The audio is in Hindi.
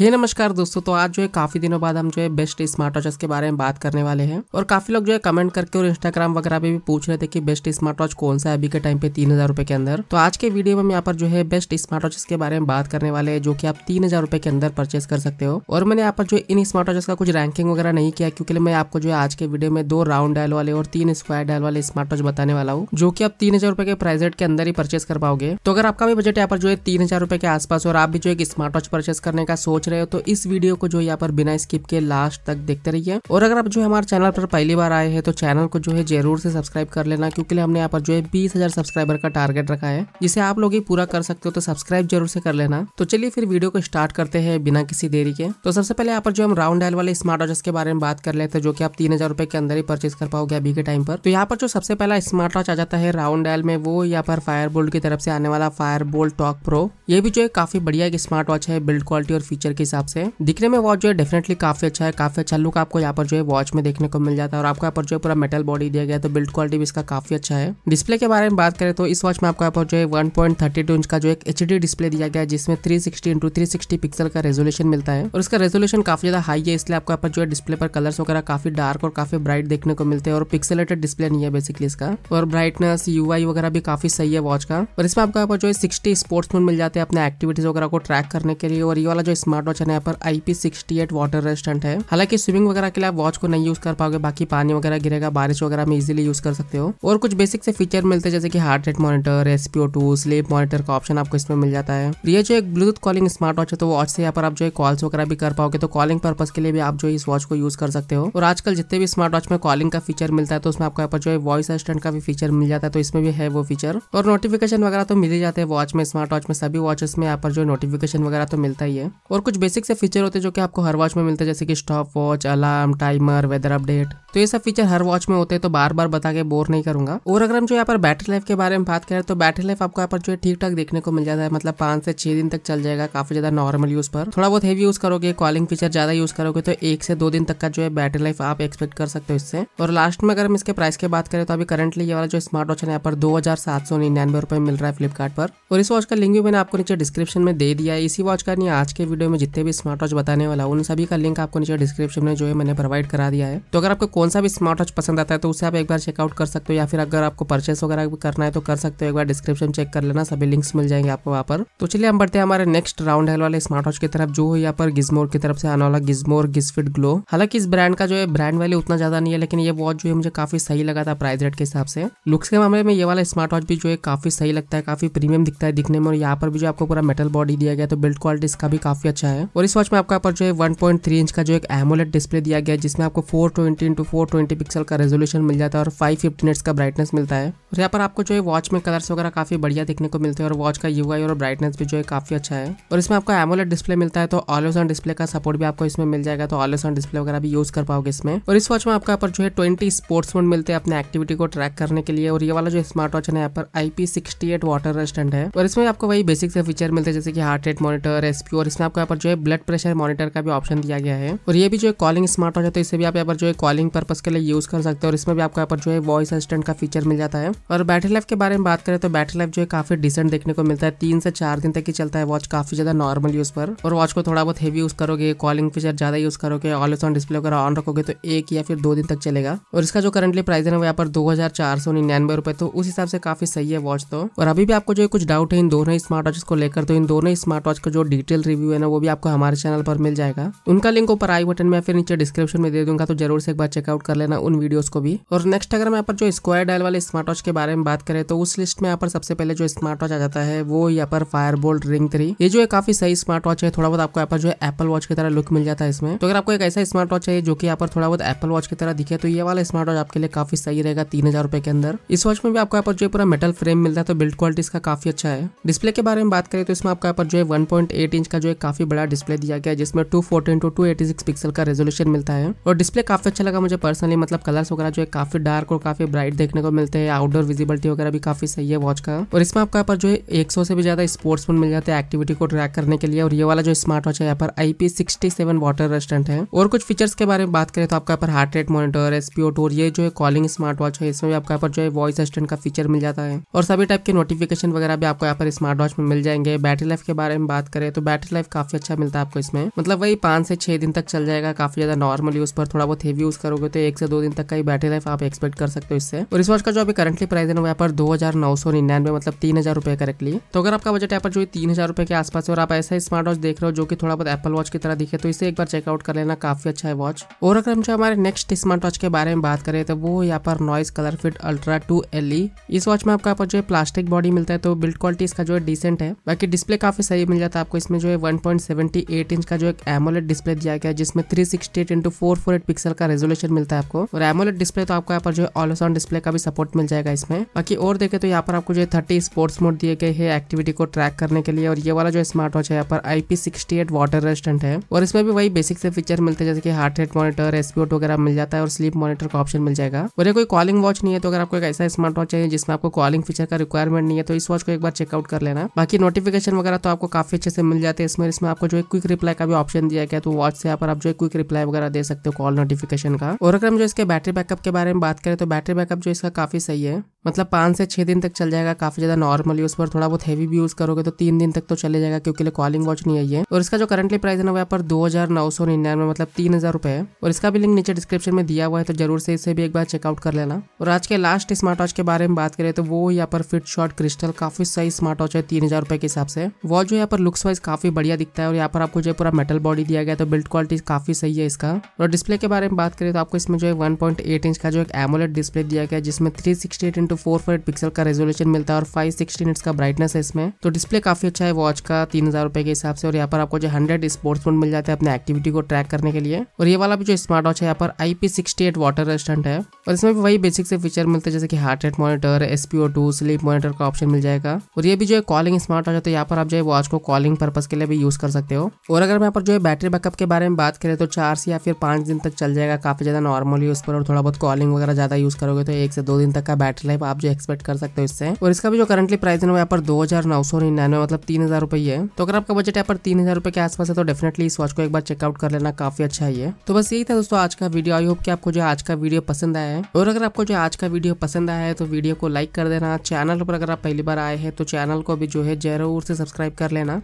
हे नमस्कार दोस्तों तो आज जो है काफी दिनों बाद हम जो है बेस्ट स्मार्ट वॉचेस के बारे में बात करने वाले हैं और काफी लोग जो है कमेंट करके और इंस्टाग्राम वगैरह पे भी पूछ रहे थे कि बेस्ट स्मार्ट वॉच कौन सा है अभी के टाइम पे तीन हजार रुपए के अंदर तो आज के वीडियो में हम यहाँ पर जो है बेस्ट स्मार्ट वॉचेस के बारे में बात करने वाले हैं जो की आप तीन हजार रुपए के अंदर परचेस कर सकते हो और मैंने यहाँ पर जो इन स्मार्ट वॉचेस का कुछ रैंकिंग वगैरह नहीं किया क्योंकि मैं आपको जो है आज के वीडियो में दो राउंड डायल वाले और तीन स्क्वायर डायल वाले स्मार्ट वॉच बताने वाला हूँ जो की आप तीन हजार रुपए के प्राइस रेट के अंदर ही परचेस कर पाओगे तो अगर आपका भी बजट यहाँ पर जो है तीन हजार रुपए के आसपास और आप भी जो एक स्मार्ट वॉच परचेस करने का सोच रहे हो तो इस वीडियो को जो यहाँ पर बिना स्किप के लास्ट तक देखते रहिए और अगर आप जो है हमारे चैनल पर पहली बार आए हैं तो चैनल को जो है जरूर से सब्सक्राइब कर लेना क्योंकि हमने यहाँ पर जो है बीस सब्सक्राइबर का टारगेट रखा है जिसे आप लोग ही पूरा कर सकते हो तो सब्सक्राइब जरूर से कर लेना तो चलिए फिर वीडियो को स्टार्ट करते हैं बिना किसी देरी के तो सबसे पहले यहाँ पर जो हम राउंड डायल वाले स्मार्ट वॉचेस के बारे में बात कर लेते हैं जो कि आप तीन हजार रुपए के अंदर ही परचेज कर पाओगे अभी के टाइम पर तो यहाँ पर जो सबसे पहला स्मार्ट वॉच आ जाता है राउंड डायल में वो यहाँ पर फायर बोल्ट की तरफ से आने वाला फायर बोल्ट टॉक प्रो ये भी जो है काफी बढ़िया एक स्मार्ट वॉच है बिल्ड क्वालिटी और फीचर के हिसाब से दिखने में वॉच जो है डेफिनेटली काफी अच्छा है काफी अच्छा लुक आपको यहाँ पर जो है वॉच में देखने को मिल जाता है और आपको यहाँ पर जो है पूरा मेटल बॉडी दिया गया तो बिल्ड क्वालिटी भी इसका काफी अच्छा है डिस्प्ले के बारे में बात करें तो इस वॉच में आपको यहाँ पर जो है वन इंच का जो एक एच डिस्प्ले दिया गया है जिसमें three sixty into three pixel का रेजोल्यूशन मिलता है और इसका रेजोल्यूशन काफी ज्यादा हाई है इसलिए आपको यहाँ पर जो है डिस्प्ले पर कलर्स वगैरह काफी डार्क और काफी ब्राइट देखने को मिलते हैं और पिक्सलेटेड डिस्प्ले नहीं है बेसिकली इसका और ब्राइटनेस यूआई वगैरह भी काफी सही है वॉच का और इसमें आपको यहाँ पर जो है सिक्सटी स्पोर्ट्स मिल जाते हैं अपने एक्टिविटीज वगैरह को ट्रैक करने के लिए और ये वाला जो स्मार्ट स्मार्ट वॉच है यहाँ पर IP sixty eight water resistant है हालांकि स्विमिंग वगैरह के लिए आप वॉच को नहीं यूज कर पाओगे बाकी पानी वगैरह गिरेगा बारिश वगैरह में इजिली यूज कर सकते हो और कुछ बेसिक से फीचर मिलते हैं जैसे कि heart rate monitor SPO two sleep monitor का ऑप्शन आपको इसमें मिल जाता है ये जो एक ब्लूटूथ कॉलिंग स्मार्ट वॉच है तो वॉच से यहाँ पर आप जो है कॉल्स वगैरह भी कर पाओगे तो कॉलिंग पर्पज के लिए भी आप जो इस वॉच को यूज कर सकते हो और आजकल जितने भी स्मार्ट वॉच में कॉलिंग का फीचर मिलता है तो उसमें आपको यहाँ पर जो है वॉइस असिस्टेंट का भी फीचर मिल जाता है तो इसमें भी है वो फीचर और नोटिफिकेशन वगैरह तो मिल ही जाते हैं वॉच में स्मार्ट वॉच में सभी वॉचेस में यहाँ पर जो नोटिफिकेशन वगैरह तो मिलता ही है और कुछ बेसिक से फीचर होते हैं जो कि आपको हर वॉच में मिलते हैं जैसे कि stopwatch alarm timer weather update तो ये सब फीचर हर वॉच में होते हैं तो बार बार बता के बोर नहीं करूंगा और अगर हम जो यहाँ पर बैटरी लाइफ के बारे में बात करें तो बैटरी लाइफ आपको यहाँ पर जो है ठीक ठाक देखने को मिल जाता है मतलब पांच से छह दिन तक चल जाएगा काफी ज्यादा नॉर्मल यूज पर थोड़ा बहुत हेवी यूज करोगे कॉलिंग फीचर ज्यादा यूज करोगे तो एक से दो दिन तक का जो है बैटरी लाइफ आप एक्सपेक्ट कर सकते हो इससे और लास्ट में अगर हम इसके प्राइस की बात करें तो अभी करंटली ये वाला जो स्मार्ट वॉच है यहाँ पर दो हजार सात सौ निन्यानवे रुपए मिल रहा है फ्लिपकार्ट पर और इस वॉच का लिंक भी मैंने आपको नीचे डिस्क्रिप्शन में दे दिया है इसी वॉच का नहीं आज के वीडियो में जितने भी स्मार्ट वॉच बताने वाला उन सभी का लिंक आपको नीचे डिस्क्रिप्शन में जो है मैंने प्रोवाइड करा दिया है तो अगर आपको कौन सा भी स्मार्ट वॉच पसंद आता है तो उसे आप एक बार चेकआउट कर सकते हो या फिर अगर आपको परचेस वगैरह करना है तो कर सकते हो एक बार डिस्क्रिप्शन चेक कर लेना सभी लिंक्स मिल जाएंगे आपको वहाँ पर तो चलिए हम बढ़ते हैं हमारे नेक्स्ट राउंड हेल वाले स्मार्ट वॉच की तरफ जो यहाँ पर गिजमोर की तरफ से आने वाला गिजमोर गिजफिट ग्लो हालांकि इस ब्रांड का जो है ब्रांड वैल्यू उतना ज्यादा नहीं है लेकिन ये वॉच जो है मुझे काफी सही लगा था प्राइस रेट के हिसाब से लुक्स के मामले में ये वाला स्मार्ट वॉच भी जो है काफी सही लगता है काफी प्रीमियम दिखता है दिखने में और यहाँ पर भी जो आपको पूरा मेटल बॉडी दिया गया तो बिल्ड क्वालिटी इसका भी काफी अच्छा है और इस वॉच में आपका पर जो है वन इंच का जो एक एमोलेट डिस्प्ले दिया गया है जिसमें आपको four twenty into four twenty pixel का रेजोल्यूशन मिल जाता है और फाइव फिफ्टी नेट्स का ब्राइटनेस मिलता है और यहाँ पर आपको जो है वॉच में कलर्स वगैरह काफी बढ़िया देखने को मिलते हैं और वॉच का यू और ब्राइटनेस भी जो है काफी अच्छा है और इसमें आपको एमोलेट डिस्प्ले मिलता है तो ऑलोस ऑन डिस्प्ले का सपोर्ट भी आपको इसमें मिल जाएगा तो ऑलोस ऑन डिस्प्ले वगैरह भी यूज कर पाओगे इसमें और इस वॉच में आपका पर जो है ट्वेंटी स्पोर्ट्स मोड मिलते हैं अपने एक्टिविटी को ट्रैक करने के लिए और ये वाला जो स्मार्ट वॉच है यहाँ पर IP sixty eight water resistant है और इसमें आपको वही बेसिक से फीचर मिलते हैं जैसे कि हार्ट रेट मॉनिटर एसपी और इसमें आपको यहाँ पर जो है ब्लड प्रेशर मॉनिटर का भी ऑप्शन दिया गया है और ये भी जो है कॉलिंग स्मार्ट वॉच है तो इससे भी आप यहाँ पर जो है कॉलिंग पर्पज़ के लिए यूज़ कर सकते हैं और इसमें भी आपको यहाँ पर जो है वॉइस असिस्टेंट का फीचर मिल जाता है और बैटरी लाइफ के बारे में बात करें तो बैटरी लाइफ जो है काफ़ी डिसेंट देखने को मिलता है तीन से चार दिन तक ही चलता है वॉच काफ़ी ज़्यादा नॉर्मल यूज़ पर और वॉच को थोड़ा बहुत हेवी यूज़ करोगे कॉलिंग फीचर ज़्यादा यूज़ करोगे ऑलवेज ऑन डिस्प्ले वगैरह ऑन रखोगे तो एक या फिर दो दिन तक चलेगा और इसका जो करंटली प्राइस है वो यहाँ पर दो हज़ार चार सौ निन्यानवे तो उस हिसाब से काफ़ी सही है वॉच तो और अभी भी आपको जो कुछ डाउट है इन दोनों ही स्मार्ट वॉच को लेकर तो इन दोनों ही स्मार्ट वॉच का जो डिटेल रिव्यू है ना वो भी आपको हमारे चैनल पर मिल जाएगा उनका लिंक ऊपर आई बटन में फिर नीचे डिस्क्रिप्शन में दे दूंगा तो जरूर से एक बार चेक चेकआउट कर लेना उन वीडियोस को भी और नेक्स्ट अगर मैं पर जो स्क्वायर डायल वाले स्मार्ट वॉच के बारे में बात करें तो उस लिस्ट में यहाँ पर सबसे पहले जो स्मार्ट वॉच आ जाता है वो यहाँ पर फायर बोल्ट रिंग थ्री ये जो है काफी सही स्मार्ट वॉच है थोड़ा बहुत आपको यहाँ पर जो है एप्पल वॉच की तरह लुक मिल जाता है इसमें तो अगर आपको एक ऐसा स्मार्ट वॉच चाहिए जो कि यहाँ पर थोड़ा बहुत एप्पल वॉच की तरह दिखे तो ये वाला स्मार्ट वॉच आपके लिए काफी सही रहेगा तीन हजार रुपए के अंदर इस वॉच में भी आपको यहाँ पर जो पूरा मेटल फ्रेम मिलता है तो बिल्ड क्वालिटी इसका काफी अच्छा है डिस्प्ले के बारे में बात करें तो इसमें आपका यहाँ पर जो है वन इंच का जो है काफी बड़ा डिस्प्ले दिया गया जिसमें two fourteen two two pixel का रेजोल्यूशन मिलता है और डिस्प्ले काफी अच्छा लगा मुझे पर्सनली मतलब कलर्स वगैरह जो है काफी डार्क और काफी ब्राइट देखने को मिलते हैं आउटडोर विजिबिलिटी वगैरह भी काफी सही है वॉच का और इसमें आपका यहाँ पर जो है एक से भी ज्यादा स्पोर्ट्स मिल जाते हैं एक्टिविटी को ट्रैक करने के लिए और ये वाला जो स्मार्ट वॉच है यहाँ पर आईपी वाटर रेस्टेंट है और कुछ फीचर्स के बारे में बात करें तो आपका यहाँ पर heart rate monitor SPO two ये जो है कॉलिंग स्मार्ट वॉच है इसमें भी यहाँ पर जो है वॉइस असिस्टेंट का फीचर मिल जाता है और सभी टाइप के नोटिफिकेशन वगैरह भी आपको यहाँ पर स्मार्ट वॉच में मिल जाएंगे बैटरी लाइफ के बारे में बात करें तो बैटरी लाइफ काफी अच्छा मिलता है आपको इसमें मतलब वही पांच से छह दिन तक चल जाएगा काफी ज्यादा नॉर्मल यूज पर थोड़ा बहुत हेवी यूज करोगे तो एक से दो दिन तक का ही बैटरी लाइफ आप एक्सपेक्ट कर सकते हो इससे और इस वॉच का जो अभी करंटली प्राइस है ना यहाँ पर दो हजार नौ सौ निन्यानवे मतलब तीन हजार रुपए करेक्टली तो अगर आपका बजट यहाँ पर जो तीन हजार रुपए के आसपास और आप ऐसा ही स्मार्ट वॉच देख रहे हो जो कि थोड़ा बहुत एप्पल वॉच की तरह दिखे तो इसे एक बार चेकआउट कर लेना काफी अच्छा है वॉच और अगर हम जो हमारे नेक्स्ट स्मार्ट वॉच के बारे में बात करें तो वो यहाँ पर Noise ColorFit Ultra two L इस वॉच में आपका जो है प्लास्टिक बॉडी मिलता है तो बिल्ड क्वालिटी इसका जो है डिसेंट है बाकी डिस्प्ले काफी सही मिल जाता है आपको इसमें जो है one point seventy eight inch का जो एक एमोलेट डिस्प्ले दिया गया है जिसमें three sixty eight into four four eight pixel का रेजोल्यूशन मिलता है आपको और एमोलेट डिस्प्ले तो आपको यहाँ पर जो है साउंड डिस्प्ले का भी सपोर्ट मिल जाएगा इसमें बाकी और देखे तो यहाँ पर आपको जो है थर्टी स्पोर्ट्स मोड दिए गए हैं एक्टिविटी को ट्रैक करने के लिए और ये वाला जो स्मार्ट वॉच है यहाँ पर I P sixty eight water resistant है और इसमें भी वही बेसिक से फीचर मिलते हैं जैसे कि हार्ट रेट मॉनिटर एसपीओट वगैरह मिल जाता है और स्लीप मॉनिटर का ऑप्शन मिल जाएगा और ये कोई कॉलिंग वॉच नहीं है तो अगर आपको एक ऐसा स्मार्ट वॉच चाहिए जिसमें आपको कॉलिंग फीचर का रिक्वायरमेंट नहीं है तो इस वॉच को एक बार चेकआउट कर लेना बाकी नोटिफिकेशन वगैरह तो आपको काफी अच्छे से मिल जाते हैं इसमें इसमें आपको जो है क्विक रिप्लाई का भी ऑप्शन दिया गया तो वॉच से यहाँ पर आप जो है क्विक रिप्लाई वगैरह दे सकते हो कॉल नोटिफिकेशन का हम जो इसके बैटरी बैकअप के बारे में बात करें तो बैटरी बैकअप जो इसका काफ़ी सही है मतलब पाँच से छः दिन तक चल जाएगा काफ़ी ज़्यादा नॉर्मल यूज़ पर थोड़ा बहुत हैवी भी यूज़ करोगे तो तीन दिन तक तो चले जाएगा क्योंकि कॉलिंग वॉच नहीं आई है और इसका जो करंटली प्राइस है ना वहाँ पर दो हज़ार नौ सौ निन्यानवे मतलब तीन हज़ार रुपए है और इसका भी लिंक नीचे डिस्क्रिप्शन में दिया हुआ है तो जरूर से इसे भी एक बार चेकआउट कर लेना और आज के लास्ट स्मार्ट वॉच के बारे में बात करें तो वो यहाँ पर फिट शॉर्ट क्रिस्टल काफ़ी सही स्मार्ट वॉच है तीन हज़ार रुपए के हिसाब से वॉच जो यहाँ पर लुक्स वाइज काफ़ी बढ़िया दिखता है और यहाँ पर आपको जो पूरा मेटल बॉडी दिया गया तो बिल्ड क्वालिटी काफ़ी सही है इसका और डिस्प्ले के बारे में बात करें तो आपको इसमें जो है वन इंच का जो एक एमोलेट डिस्प्ले दिया गया जिसमें three sixty eight into four four pixel का रेजोल्यूशन मिलता है और फाइव सिक्सटी का ब्राइटनेस है इसमें तो डिस्प्ले काफी अच्छा है वॉच का तीन हजार रुपए के हिसाब से और यहाँ पर आपको जो हंड्रेड स्पोर्ट्स मोड मिल जाता है अपने एक्टिविटी को ट्रैक करने के लिए और ये वाला भी जो स्मार्ट वॉच है यहाँ पर I P sixty eight water resistant है और इसमें भी वही बेसिक से फीचर मिलते हैं जैसे कि heart rate monitor SPO two sleep monitor का ऑप्शन मिल जाएगा और ये भी जो है कॉलिंग स्मार्ट वॉच है तो यहाँ पर आप जो है वॉच को कॉलिंग पर्पज के लिए भी यूज कर सकते हो और अगर यहाँ पर जो है बैटरी बैकअप के बारे में बात करें तो चार से या फिर पांच दिन तक चल जाएगा काफी ज्यादा नॉर्मल यूज पर और थोड़ा बहुत कॉलिंग वगैरह ज्यादा यूज करोगे तो एक से दो दिन तक का बैटरी लाइफ टाइप आप जो एक्सपेक्ट कर सकते हो इससे और इसका भी जो करंटली प्राइस है यहाँ पर दो हजार नौ सौ निन्यानवे मतलब तीन हजार रुपये है तो अगर आपका बजट यहाँ पर तीन हजार रुपये के आसपास है तो डेफिनेटली इस वॉच को एक बार चेकआउट कर लेना काफी अच्छा है तो बस यही था दोस्तों आज का वीडियो आई होप की आपको जो आज का वीडियो पसंद आया है और अगर आपको जो आज का वीडियो पसंद आया है तो वीडियो को लाइक कर देना चैनल पर अगर आप पहली बार आए हैं तो चैनल को भी जो है जरूर से सब्सक्राइब कर लेना